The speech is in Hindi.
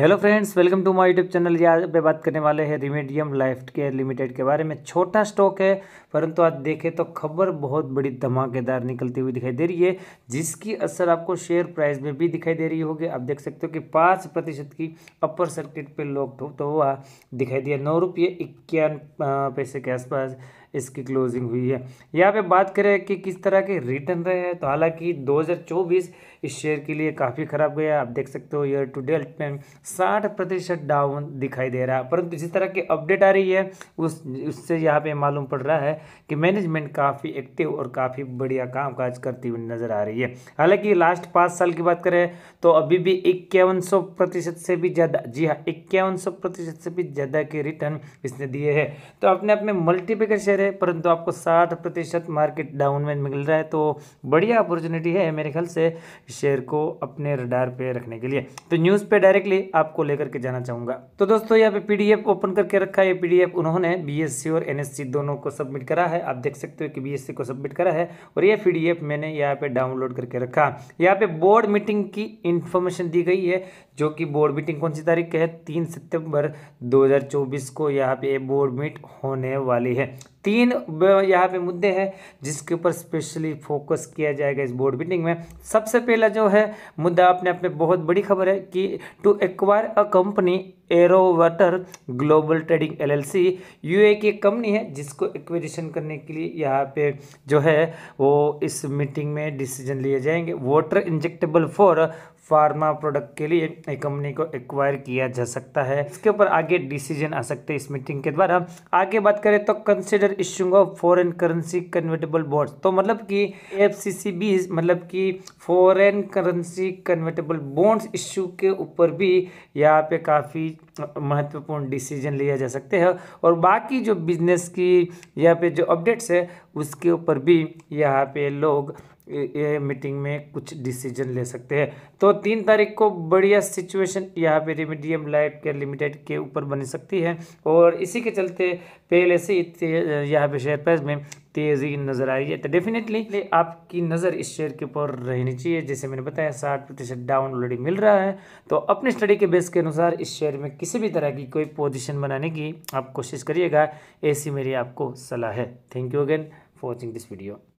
hello friends welcome to my YouTube channel ये आज पे बात करने वाले हैं रिमेडियम लाइफ केयर लिमिटेड के बारे में छोटा स्टॉक है परंतु आज देखें तो खबर बहुत बड़ी धमाकेदार निकलती हुई दिखाई दे रही है जिसकी असर आपको शेयर प्राइस में भी दिखाई दे रही होगी आप देख सकते हो कि पाँच प्रतिशत की अपर सर्किट पर लॉक तो हुआ दिखाई दिया नौ रुपये इक्यान पैसे के आसपास इसकी क्लोजिंग हुई है यहाँ पे बात करें कि किस तरह के रिटर्न रहे हैं तो हालांकि 2024 इस शेयर के लिए काफ़ी ख़राब गया आप देख सकते हो ईयर टू डेट में साठ प्रतिशत डाउन दिखाई दे रहा है परंतु जिस तरह की अपडेट आ रही है उस उससे यहाँ पे मालूम पड़ रहा है कि मैनेजमेंट काफ़ी एक्टिव और काफ़ी बढ़िया काज करती हुई नज़र आ रही है हालांकि लास्ट पाँच साल की बात करें तो अभी भी इक्यावन प्रतिशत से भी ज़्यादा जी हाँ इक्यावन प्रतिशत से भी ज़्यादा के रिटर्न इसने दिए हैं तो अपने अपने मल्टीपेकर शेयर रहे परंतु आपको साठ प्रतिशत मार्केट डाउन में मिल रहा है तो बढ़िया अपॉर्चुनिटी है मेरे ख्याल से शेयर को अपने रडार पे रखने के लिए तो न्यूज़ पे डायरेक्टली आपको लेकर के जाना चाहूँगा तो दोस्तों यहाँ पे पीडीएफ ओपन करके रखा है ये पीडीएफ उन्होंने बी और एन दोनों को सबमिट करा है आप देख सकते हो कि बी को सबमिट करा है और यह पी मैंने यहाँ पे डाउनलोड करके रखा यहाँ पे बोर्ड मीटिंग की इन्फॉर्मेशन दी गई है जो कि बोर्ड मीटिंग कौन सी तारीख है तीन सितंबर 2024 को यहाँ पे बोर्ड मीट होने वाली है तीन यहाँ पे मुद्दे हैं जिसके ऊपर स्पेशली फोकस किया जाएगा इस बोर्ड मीटिंग में सबसे पहला जो है मुद्दा आपने अपने बहुत बड़ी खबर है कि to acquire a company Aerowater global trading LLC UA की कंपनी है जिसको एक्विजिशन करने के लिए यहाँ पे जो है वो इस मीटिंग में डिसीजन लिए जाएंगे water injectable for pharma product के लिए एक कंपनी को एक्वायर किया जा सकता है इसके ऊपर आगे डिसीजन आ सकते हैं इस मीटिंग के द्वारा आगे बात करें तो consider issuing of foreign currency convertible bonds तो मतलब कि एफ मतलब कि foreign currency convertible bonds issue के ऊपर भी यहाँ पे काफ़ी महत्वपूर्ण डिसीजन लिया जा सकते हैं और बाकी जो बिजनेस की यहाँ पे जो अपडेट्स है उसके ऊपर भी यहाँ पे लोग ये मीटिंग में कुछ डिसीजन ले सकते हैं तो तीन तारीख को बढ़िया सिचुएशन यहाँ पे रेमिडियम लाइट के लिमिटेड के ऊपर बन सकती है और इसी के चलते पहले से यहाँ पे शेयर प्राइस में तेज़ी नज़र आ रही है तो डेफिनेटली आपकी नज़र इस शेयर के ऊपर रहनी चाहिए जैसे मैंने बताया साठ प्रतिशत डाउन ऑलरेडी मिल रहा है तो अपने स्टडी के बेस के अनुसार इस शेयर में किसी भी तरह की कोई पोजिशन बनाने की आप कोशिश करिएगा ऐसी मेरी आपको सलाह है thank you again for watching this video